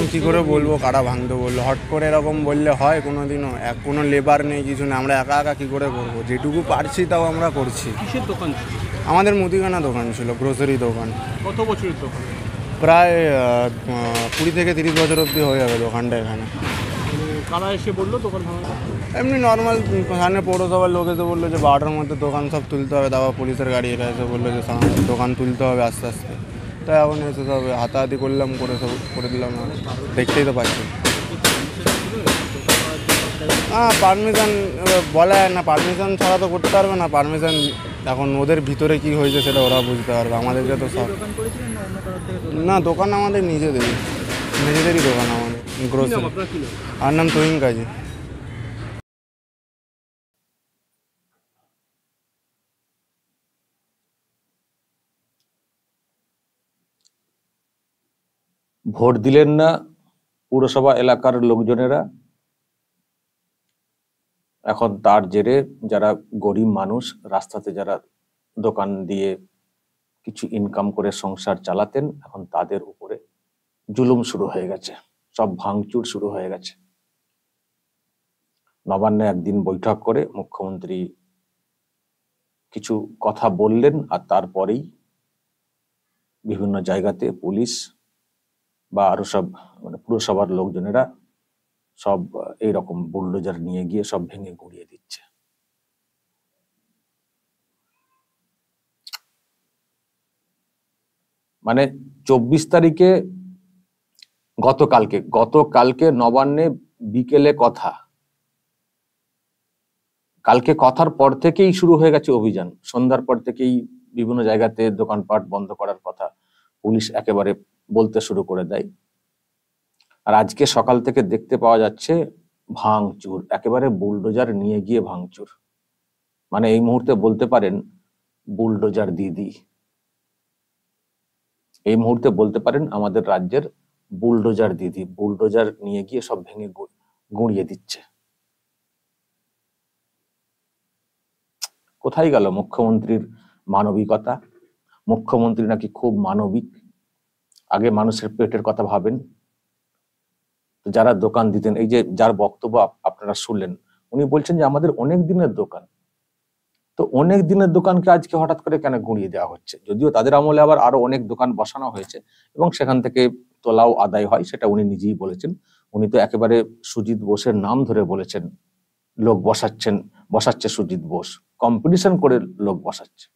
এখন কি করে বলবো কারা ভাঙতে বললো হট করে এরকম বললে হয় কোনো দিনও এক কোনো লেবার নেই কিছু না আমরা একা একা কী করে করবো যেটুকু পারছি তাও আমরা করছি দোকান আমাদের মুদিখানা দোকান ছিল গ্রোসারি দোকান কত বছরের দোকান প্রায় কুড়ি থেকে তিরিশ বছর অবধি হয়ে যাবে দোকানটা এখানে এসে বললো এমনি নর্মাল সামনে পৌরসভার লোক এসে বললো যে বারোটার মধ্যে দোকান সব তুলতে হবে তারপর পুলিশের গাড়ি এসে বললো যে সামনে দোকান তুলতে হবে আস্তে আস্তে তাই এখন মানে এসে সব হাতাহাতি করলাম করে সব করে দিলাম দেখতেই তো পাচ্ছি হ্যাঁ পারমিশন বলা না পারমিশন ছাড়া তো করতে পারবে না পারমিশন এখন ওদের ভিতরে কি হয়েছে সেটা ওরা বুঝতে পারবে আমাদেরকে তো সব না দোকান আমাদের নিজেদেরই নিজেদেরই দোকান আমাদের গ্রোসারি আর নাম তহিন কাজী ভোট দিলেন না পুরসভা এলাকার লোকজনেরা এখন তার জেরে যারা গরিব মানুষ রাস্তাতে যারা দোকান দিয়ে কিছু ইনকাম করে সংসার চালাতেন এখন তাদের উপরে জুলুম শুরু হয়ে গেছে সব ভাঙচুর শুরু হয়ে গেছে নবান্নে একদিন বৈঠক করে মুখ্যমন্ত্রী কিছু কথা বললেন আর তারপরেই বিভিন্ন জায়গাতে পুলিশ বা আরো সব মানে পুরসভার লোকজনেরা সব এইরকম বুলডোজার নিয়ে গিয়ে সব ভেঙে গুড়িয়ে দিচ্ছে মানে চব্বিশ তারিখে গতকালকে গতকালকে নবান্নে বিকেলে কথা কালকে কথার পর থেকেই শুরু হয়ে গেছে অভিযান সন্ধ্যার পর থেকেই বিভিন্ন জায়গাতে দোকানপাট বন্ধ করার কথা পুলিশ একেবারে বলতে শুরু করে দেয় আর আজকে সকাল থেকে দেখতে পাওয়া যাচ্ছে ভাঙচুর একেবারে বুলডোজার নিয়ে গিয়ে ভাঙচুর মানে এই মুহূর্তে বলতে পারেন বুলডোজার দিদি এই মুহূর্তে বলতে পারেন আমাদের রাজ্যের বুলডোজার দিদি বুলডোজার নিয়ে গিয়ে সব ভেঙে গুঁড়িয়ে দিচ্ছে কোথায় গেল মুখ্যমন্ত্রীর মানবিকতা মুখ্যমন্ত্রী নাকি খুব মানবিক আগে মানুষের পেটের কথা ভাবেন যারা দোকান দিতেন এই যে যার বক্তব্য আপনারা শুনলেন উনি বলছেন যে আমাদের অনেক দিনের দোকান তো অনেক দিনের দোকানকে আজকে হঠাৎ করে কেন গুঁড়িয়ে দেওয়া হচ্ছে যদিও তাদের আমলে আবার আরো অনেক দোকান বসানো হয়েছে এবং সেখান থেকে তোলাও আদায় হয় সেটা উনি নিজেই বলেছেন উনি তো একেবারে সুজিত বোসের নাম ধরে বলেছেন লোক বসাচ্ছেন বসাচ্ছে সুজিত বোস কম্পিটিশন করে লোক বসাচ্ছে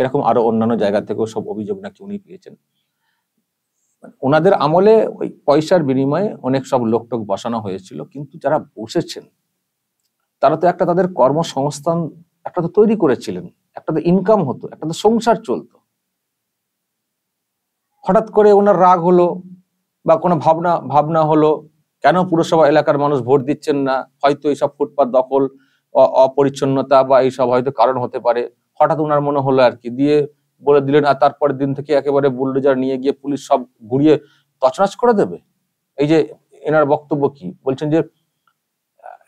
এরকম আরো অন্যান্য জায়গা থেকেও সব অভিযোগ নাকি উনি পেয়েছেন ওনাদের আমলে ওই পয়সার বিনিময়ে অনেক সব লোকটোক বসানো হয়েছিল কিন্তু যারা বসেছেন তারা তো একটা তাদের কর্মসংস্থান একটা তো তৈরি করেছিলেন একটা তো ইনকাম হতো একটা তো সংসার চলতো হঠাৎ করে ওনার রাগ হলো বা কোনো ভাবনা ভাবনা হলো কেন পুরসভা এলাকার মানুষ ভোট দিচ্ছেন না হয়তো এইসব ফুটপাথ দখল অপরিচ্ছন্নতা বা এইসব হয়তো কারণ হতে পারে হঠাৎ ওনার মনে হলো আর কি দিয়ে বলে দিলেন আর তারপরের দিন থেকে একেবারে বুলডোজার নিয়ে গিয়ে পুলিশ সব ঘুরিয়ে তছনাছ করে দেবে এই যে এনার বক্তব্য কি বলছেন যে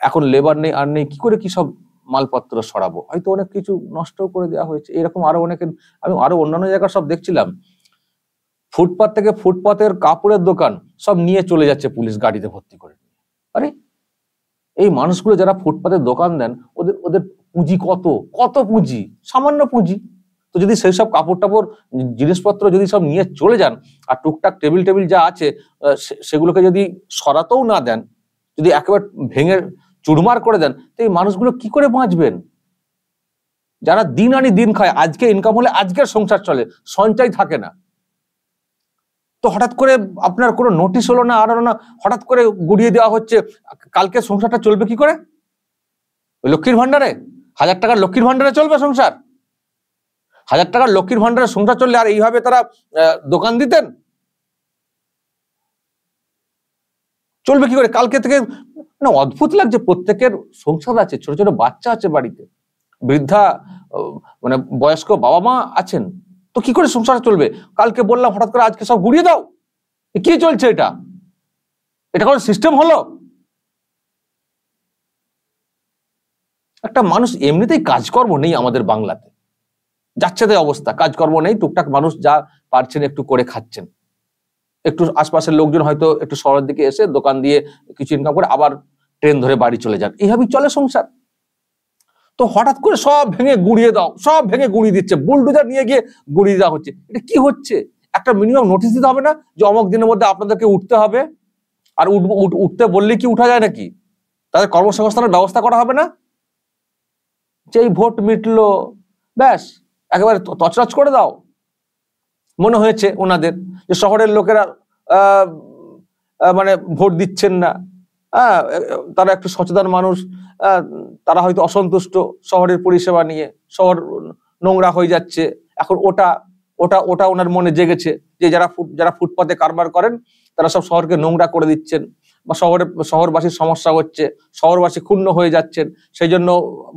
এখন লেবার নেই আর নেই কি করে কি সব মালপত্র সরাবো হয়তো অনেক কিছু নষ্ট করে দেওয়া হয়েছে এরকম আরো অনেকে আমি আরো অন্যান্য জায়গা সব দেখছিলাম ফুটপাত থেকে ফুটপাতের কাপড়ের দোকান সব নিয়ে চলে যাচ্ছে পুলিশ গাড়িতে ভর্তি করে আরে এই মানুষগুলো যারা ফুটপাতে দোকান দেন ওদের ওদের পুঁজি কত কত পুঁজি সামান্য পুঁজি তো যদি সেই সব কাপড় টাপড় জিনিসপত্র যদি সব নিয়ে চলে যান আর টুকটাক টেবিল টেবিল যা আছে সেগুলোকে যদি সরাতেও না দেন যদি একেবারে ভেঙে চুরমার করে দেন তো এই মানুষগুলো কি করে বাঁচবেন যারা দিন আনি দিন খায় আজকে ইনকাম হলে আজকের সংসার চলে সঞ্চয় থাকে না তো হঠাৎ করে আপনার কোনো নোটিশ হলো না আর হলো না হঠাৎ করে গুড়িয়ে দেওয়া হচ্ছে কালকে সংসারটা চলবে কি করে লক্ষ্মীর ভান্ডারে হাজার টাকার লক্ষ্মীর ভান্ডারে চলবে সংসার হাজার টাকার লক্ষ্মীর ভান্ডারের সংসার চললে আর এইভাবে তারা দোকান দিতেন চলবে কি করে কালকে থেকে মানে অদ্ভুত লাগছে প্রত্যেকের সংসার আছে ছোট ছোট বাচ্চা আছে বাড়িতে বৃদ্ধা মানে বয়স্ক বাবা মা আছেন তো কি করে সংসার চলবে কালকে বললাম হঠাৎ করে আজকে সব ঘুরিয়ে দাও কি চলছে এটা এটা কোনো সিস্টেম হলো একটা মানুষ এমনিতেই কাজকর্ম নেই আমাদের বাংলাতে যাচ্ছে অবস্থা কাজকর্ম নেই টুকটাক মানুষ যা পারছেন একটু করে খাচ্ছেন একটু আশপাশের লোকজন হয়তো একটু শহরের দিকে এসে দোকান দিয়ে কিছু ইনকাম করে আবার ট্রেন ধরে বাড়ি চলে যান এইভাবেই চলে সংসার তো হঠাৎ করে সব ভেঙে গুড়িয়ে দাও সব ভেঙে গুড়িয়ে দিচ্ছে বুলডুজার নিয়ে গিয়ে গুড়িয়ে দেওয়া হচ্ছে এটা কি হচ্ছে একটা মিনিমাম নোটিশ দিতে হবে না যে অমক দিনের মধ্যে আপনাদেরকে উঠতে হবে আর উঠতে বললে কি উঠা যায় নাকি তাদের কর্মসংস্থানের ব্যবস্থা করা হবে না যে ভোট মিটলো ব্যাস একেবারে তছরাজ করে দাও মনে হয়েছে ওনাদের যে শহরের লোকেরা মানে ভোট দিচ্ছেন না হ্যাঁ তারা একটু সচেতন মানুষ তারা হয়তো অসন্তুষ্ট শহরের পরিষেবা নিয়ে শহর নোংরা হয়ে যাচ্ছে এখন ওটা ওটা ওটা ওনার মনে জেগেছে যে যারা যারা ফুটপাতে কারবার করেন তারা সব শহরকে নোংরা করে দিচ্ছেন বা শহরে শহরবাসীর সমস্যা হচ্ছে শহরবাসী ক্ষুণ্ণ হয়ে যাচ্ছেন সেই জন্য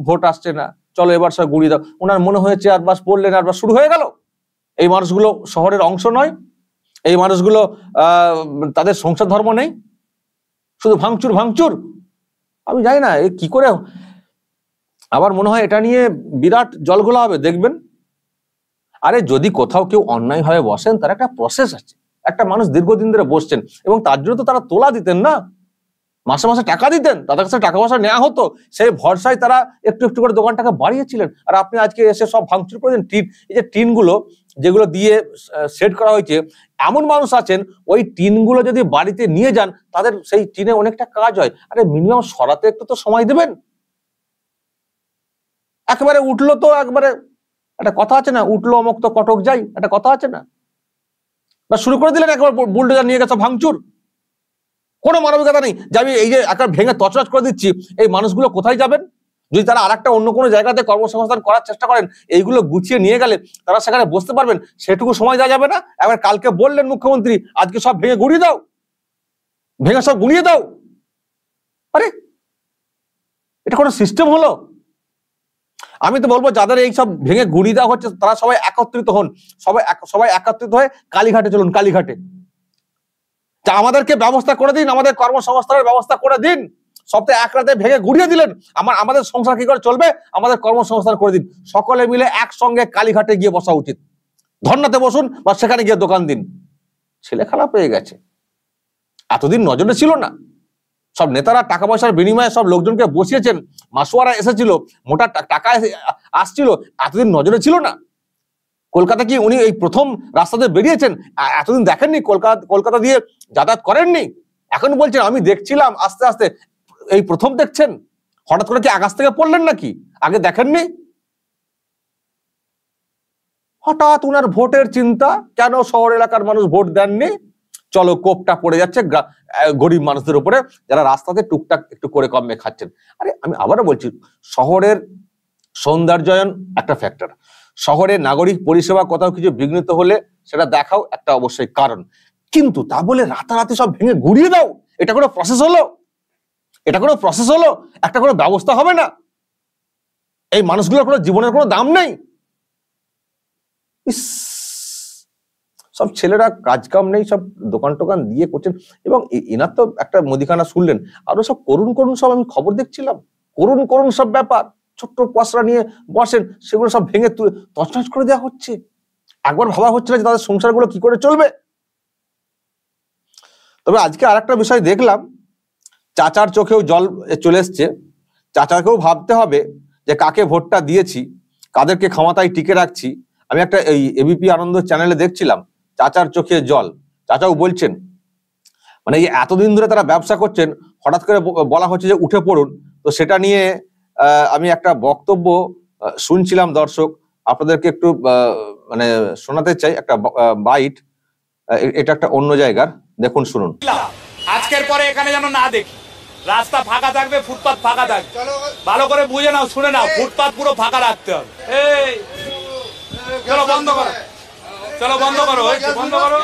ভোট আসছে না চলো এবার সব ঘুরিয়ে দাও ওনার মনে হয়েছে আর বাস পড়লেন আর বাস শুরু হয়ে গেল এই মানুষগুলো শহরের অংশ নয় এই মানুষগুলো তাদের সংসার ধর্ম নেই শুধু ভাঙচুর ভাঙচুর আমি জানি না এ কি করে আবার মনে হয় এটা নিয়ে বিরাট জলগোলা হবে দেখবেন আরে যদি কোথাও কেউ অন্যায়ভাবে বসেন তার একটা প্রসেস আছে একটা মানুষ দীর্ঘদিন ধরে বসছেন এবং তার জন্য তো তারা তোলা দিতেন না মাসে মাসে টাকা দিতেন তাদের কাছে টাকা পয়সা নেওয়া হতো সেই ভরসায় তারা একটু একটু করে দোকানটাকে বাড়িয়েছিলেন আর আপনি আজকে এসে সব ভাঙচুর করেছেন টিন এই যে টিনগুলো যেগুলো দিয়ে সেট করা হয়েছে এমন মানুষ আছেন ওই টিনগুলো যদি বাড়িতে নিয়ে যান তাদের সেই টিনে অনেকটা কাজ হয় আরে মিনিমাম সরাতে একটু তো সময় দেবেন একবারে উঠলো তো একবারে একটা কথা আছে না উঠলো অমুক তো কটক যাই একটা কথা আছে না বা শুরু করে দিলেন একবার বুলডোজার নিয়ে গেছে ভাঙচুর কোনো মানবিকতা নেই যে আমি এই যে একটা ভেঙে তছরাজ করে দিচ্ছি এই মানুষগুলো কোথায় যাবেন যদি তারা আর অন্য কোনো জায়গাতে কর্মসংস্থান করার চেষ্টা করেন এইগুলো গুছিয়ে নিয়ে গেলে তারা সেখানে বসতে পারবেন সেটুকু সময় দেওয়া যাবে না এবার কালকে বললেন মুখ্যমন্ত্রী আজকে সব ভেঙে গুড়িয়ে দাও ভেঙে সব গুড়িয়ে দাও আরে এটা কোনো সিস্টেম হলো আমি তো বলবো যাদের এই সব ভেঙে গুড়িয়ে দেওয়া হচ্ছে তারা সবাই একত্রিত হন সবাই সবাই একত্রিত হয়ে কালীঘাটে চলুন কালীঘাটে তা আমাদেরকে ব্যবস্থা করে দিন আমাদের কর্মসংস্থানের ব্যবস্থা করে দিন সপ্তাহে এক রাতে ভেঙে ঘুরিয়ে দিলেন আমার আমাদের সংসার কি করে চলবে আমাদের কর্মসংস্থান করে দিন সকলে মিলে একসঙ্গে কালীঘাটে গিয়ে বসা উচিত ধর্নাতে বসুন বা সেখানে গিয়ে দোকান দিন ছেলে খারাপ হয়ে গেছে এতদিন নজরে ছিল না সব নেতারা টাকা পয়সার বিনিময়ে সব লোকজনকে বসিয়েছেন মাসুয়ারা এসেছিল মোটা টাকা আসছিল এতদিন নজরে ছিল না কলকাতা কি উনি এই প্রথম রাস্তাতে বেরিয়েছেন এতদিন দেখেননি কলকাতা কলকাতা দিয়ে যাতায়াত করেননি এখন বলছেন আমি দেখছিলাম আস্তে আস্তে এই প্রথম দেখছেন হঠাৎ করে কি আকাশ থেকে পড়লেন নাকি আগে দেখেননি হঠাৎ উনার ভোটের চিন্তা কেন শহর এলাকার মানুষ ভোট দেননি চলো কোপটা পড়ে যাচ্ছে গরিব মানুষদের উপরে যারা রাস্তাতে টুকটাক একটু করে কমে খাচ্ছেন আরে আমি আবারও বলছি শহরের সৌন্দর্যায়ন একটা ফ্যাক্টর শহরে নাগরিক পরিষেবা কোথাও কিছু বিঘ্নিত হলে সেটা দেখাও একটা অবশ্যই কারণ কিন্তু তা বলে রাতারাতি সব ভেঙে ঘুরিয়ে দাও এটা কোনো প্রসেস হলো এটা কোনো প্রসেস হলো একটা কোনো ব্যবস্থা হবে না এই মানুষগুলোর কোনো জীবনের কোনো দাম নেই ইস সব ছেলেরা কাজকাম নেই সব দোকান টোকান দিয়ে করছেন এবং এনার তো একটা মুদিখানা শুনলেন আরো সব করুন করুন সব আমি খবর দেখছিলাম করুন করুন সব ব্যাপার ছোট্ট পশরা নিয়ে বসেন সেগুলো সব ভেঙে তুলে তছনছ করে দেওয়া হচ্ছে একবার ভাবা হচ্ছে না যে তাদের সংসারগুলো কি করে চলবে তবে আজকে আর একটা বিষয় দেখলাম চাচার চোখেও জল চলে এসছে চাচাকেও ভাবতে হবে যে কাকে ভোটটা দিয়েছি কাদেরকে ক্ষমতায় টিকে রাখছি আমি একটা এই এবিপি আনন্দ চ্যানেলে দেখছিলাম চাচার চোখে জল চাচাও বলছেন মানে এতদিন ধরে তারা ব্যবসা করছেন হঠাৎ করে বলা হচ্ছে যে উঠে পড়ুন তো সেটা নিয়ে আমি একটা বক্তব্য শুনছিলাম দর্শক আপনাদেরকে একটু মানে শোনাতে চাই একটা বাইট এটা একটা অন্য জায়গার দেখুন শুনুন আজকের পরে এখানে যেন না দেখি রাস্তা ফাঁকা থাকবে ফুটপাত ফাঁকা থাকবে ভালো করে বুঝে নাও শুনে নাও ফুটপাত পুরো ফাঁকা রাখতে হবে এই চলো বন্ধ করো চলো বন্ধ করো বন্ধ করো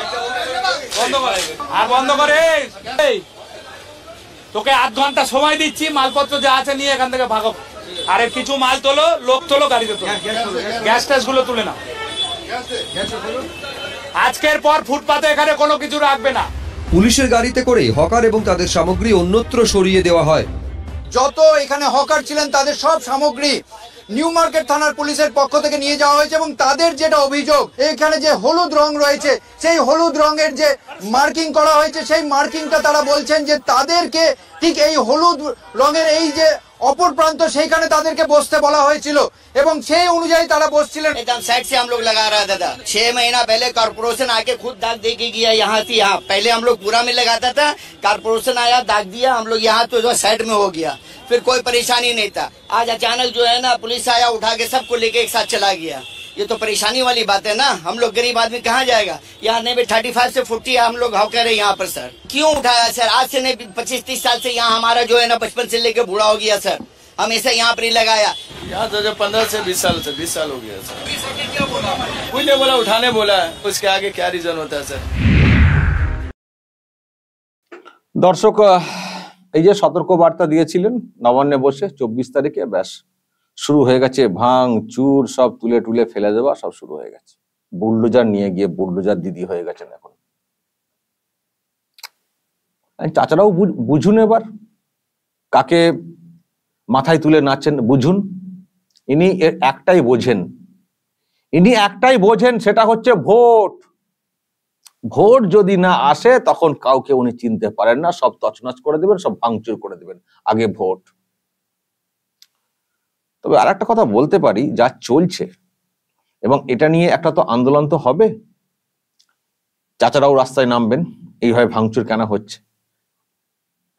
বন্ধ করো আর বন্ধ করে এই তোকে আধ ঘন্টা সময় দিচ্ছি মালপত্র যা আছে নিয়ে এখান থেকে ভাগো আরে কিছু মাল তোলো লোক তোলো গাড়িতে তোলো গ্যাস ট্যাস গুলো তুলে নাও আজকের পর ফুটপাতে এখানে কোনো কিছু রাখবে না পুলিশের গাড়িতে করে হকার এবং তাদের সামগ্রী অন্যত্র সরিয়ে দেওয়া হয় যত এখানে হকার ছিলেন তাদের সব সামগ্রী নিউ মার্কেট থানার পুলিশের পক্ষ থেকে নিয়ে যাওয়া হয়েছে এবং তাদের যেটা অভিযোগ এখানে যে হলুদ রং রয়েছে সেই হলুদ রঙের যে মার্কিং করা হয়েছে সেই মার্কিংটা তারা বলছেন যে তাদেরকে ঠিক এই হলুদ রঙের এই যে अपर प्रांत সেইখানে তাদেরকে বসতে বলা হয়েছিল এবং সেই एकदम साइड से हम लोग लगा रहा दादा छह महीना पहले कारपोरेशन आके खुद दाग दे के गया यहाँ से यहाँ पहले हम लोग पूरा में लगाता था कारपोरेशन आया दाग दिया हम लोग यहाँ तो जो साइड में हो गया फिर कोई परेशानी नहीं था आज अचानक जो है ना पुलिस आया उठा के सबको लेके एक साथ चला गया ये तो परेशानी वाली बात है ना हम लोग गरीब आदमी कहाँ जाएगा यहाँ नहीं थर्टी फाइव से फोर्टी हम लोग हाउ कह रहे यहाँ पर सर क्यों उठाया सर आज से नहीं पच्चीस तीस साल से यहाँ हमारा जो है ना बचपन से लेकर बूढ़ा हो गया सर हमेशा यहाँ पर ही लगाया यहाँ तो पंद्रह से बीस साल से बीस साल हो गया सर कोई नहीं बोला उठाने बोला है उसके आगे क्या रीजन होता है सर दर्शक এই যে সতর্কবার্তা দিয়েছিলেন নবান্নে বসে চব্বিশ তারিখে ব্যাস শুরু হয়ে গেছে ভাং চুর সব তুলে টুলে ফেলে দেওয়া সব শুরু হয়ে গেছে বুল্ডোজার নিয়ে গিয়ে বুল্ডোজার দিদি হয়ে গেছেন এখন চাচারাও বুঝুন এবার কাকে মাথায় তুলে নাচছেন বুঝুন ইনি একটাই বোঝেন ইনি একটাই বোঝেন সেটা হচ্ছে ভোট ভোট যদি না আসে তখন কাউকে উনি চিনতে পারেন না সব তছনছ করে দেবেন সব ভাঙচুর করে দেবেন আগে ভোট তবে আর একটা কথা বলতে পারি যা চলছে এবং এটা নিয়ে একটা তো আন্দোলন তো হবে চাচারাও রাস্তায় নামবেন এইভাবে ভাঙচুর কেনা হচ্ছে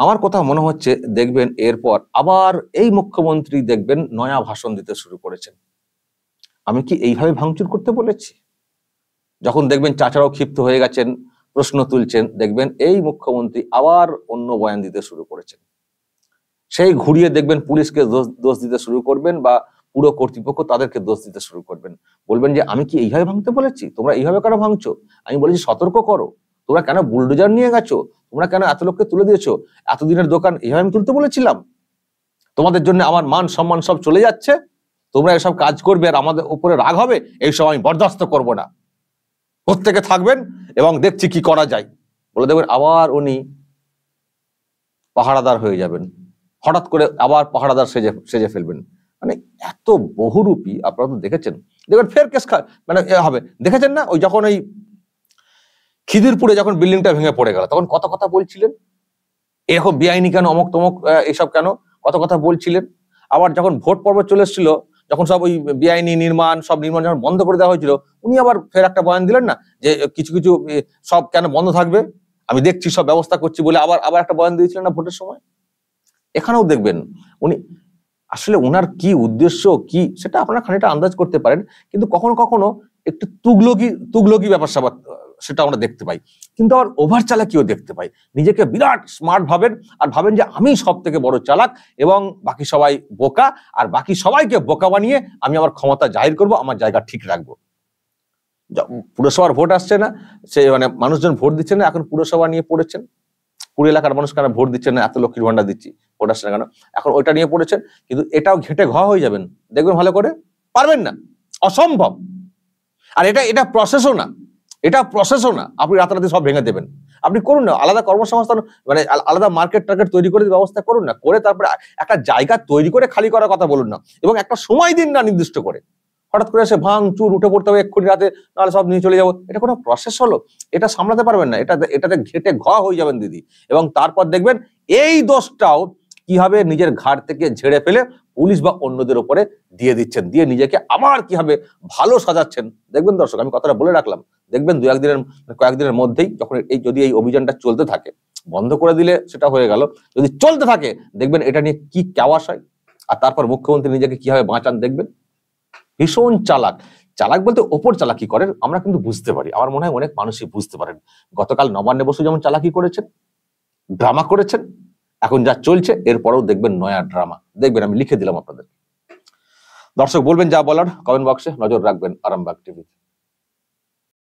আমার কথা মনে হচ্ছে দেখবেন এরপর আবার এই মুখ্যমন্ত্রী দেখবেন নয়া ভাষণ দিতে শুরু করেছেন আমি কি এইভাবে ভাঙচুর করতে বলেছি যখন দেখবেন চাচারাও ক্ষিপ্ত হয়ে গেছেন প্রশ্ন তুলছেন দেখবেন এই মুখ্যমন্ত্রী আবার অন্য বয়ান দিতে শুরু করেছেন সেই ঘুরিয়ে দেখবেন পুলিশকে দোষ দিতে শুরু করবেন বা পুরো কর্তৃপক্ষ তাদেরকে দোষ দিতে শুরু করবেন বলবেন যে আমি কি এইভাবে ভাঙতে বলেছি তোমরা এইভাবে কেন ভাঙছো আমি বলেছি সতর্ক করো তোমরা কেন বুলডোজার নিয়ে গেছো তোমরা কেন এত লোককে তুলে দিয়েছো এতদিনের দোকান এইভাবে আমি তুলতে বলেছিলাম তোমাদের জন্য আমার মান সম্মান সব চলে যাচ্ছে তোমরা এসব কাজ করবে আর আমাদের উপরে রাগ হবে এইসব আমি বরদাস্ত করব না প্রত্যেকে থাকবেন এবং দেখছি কি করা যায় বলে দেখবেন আবার উনি পাহারাদার হয়ে যাবেন হঠাৎ করে আবার পাহারাদার সেজে সেজে ফেলবেন মানে এত বহুরূপী আপনারা তো দেখেছেন দেখবেন ফের কেস মানে হবে দেখেছেন না ওই যখন ওই খিদিরপুরে যখন বিল্ডিংটা ভেঙে পড়ে গেল তখন কত কথা বলছিলেন এরকম বেআইনি কেন অমক তমক এসব কেন কত কথা বলছিলেন আবার যখন ভোট পর্ব চলে এসেছিল যখন সব ওই বেআইনি নির্মাণ সব নির্মাণ যখন বন্ধ করে দেওয়া হয়েছিল উনি আবার ফের একটা বয়ান দিলেন না যে কিছু কিছু সব কেন বন্ধ থাকবে আমি দেখছি সব ব্যবস্থা করছি বলে আবার আবার একটা বয়ান দিয়েছিলেন না ভোটের সময় এখানেও দেখবেন উনি আসলে ওনার কি উদ্দেশ্য কি সেটা আপনারা খানিকটা আন্দাজ করতে পারেন কিন্তু কখনো কখনো একটু তুগলকি তুগলকি ব্যাপার স্যাপার সেটা আমরা দেখতে পাই কিন্তু আবার ওভার চালাকিও দেখতে পাই নিজেকে বিরাট স্মার্ট ভাবেন আর ভাবেন যে আমি সব থেকে বড় চালাক এবং বাকি সবাই বোকা আর বাকি সবাইকে বোকা বানিয়ে আমি আমার ক্ষমতা জাহির করব আমার জায়গা ঠিক রাখবো পুরসভার ভোট আসছে না সে মানে মানুষজন ভোট দিচ্ছে না এখন পুরসভা নিয়ে পড়েছেন পুরো এলাকার মানুষ কেন ভোট দিচ্ছে না এত লক্ষ্মীর ভান্ডার দিচ্ছি প্রোডাকশন কেন এখন ওইটা নিয়ে পড়েছেন কিন্তু এটাও ঘেটে ঘ হয়ে যাবেন দেখবেন ভালো করে পারবেন না অসম্ভব আর এটা এটা প্রসেসও না এটা প্রসেসও না আপনি রাতারাতি সব ভেঙে দেবেন আপনি করুন না আলাদা কর্মসংস্থান মানে আলাদা মার্কেট টার্গেট তৈরি করে ব্যবস্থা করুন না করে তারপরে একটা জায়গা তৈরি করে খালি করার কথা বলুন না এবং একটা সময় দিন না নির্দিষ্ট করে হঠাৎ করে এসে ভাঙ চুর উঠে পড়তে হবে এক্ষুনি রাতে নাহলে সব নিয়ে চলে যাবো এটা কোনো প্রসেস হলো এটা সামলাতে পারবেন না এটা এটাতে ঘেটে ঘ হয়ে যাবেন দিদি এবং তারপর দেখবেন এই দোষটাও কি হবে নিজের ঘাট থেকে ঝেড়ে ফেলে পুলিশ বা অন্যদের উপরে দিয়ে দিচ্ছেন দিয়ে নিজেকে আবার কি হবে ভালো সাজাচ্ছেন দেখবেন দর্শক আমি কথাটা বলে রাখলাম দেখবেন দু একদিনের কয়েকদিনের মধ্যেই যখন এই যদি এই অভিযানটা চলতে থাকে বন্ধ করে দিলে সেটা হয়ে গেল যদি চলতে থাকে দেখবেন এটা নিয়ে কি কেওয়াশ হয় আর তারপর মুখ্যমন্ত্রী নিজেকে কিভাবে বাঁচান দেখবেন ভীষণ চালাক চালাক বলতে ওপর চালাকি করেন আমরা কিন্তু বুঝতে পারি আমার মনে হয় অনেক মানুষই বুঝতে পারেন গতকাল নবান্নে বসু যেমন চালাকি করেছেন ড্রামা করেছেন এখন যা চলছে এরপরেও দেখবেন নয়া ড্রামা দেখবেন আমি লিখে দিলাম আপনাদের দর্শক বলবেন যা বলার কমেন্ট বক্সে নজর রাখবেন আরামবাগ টিভিতে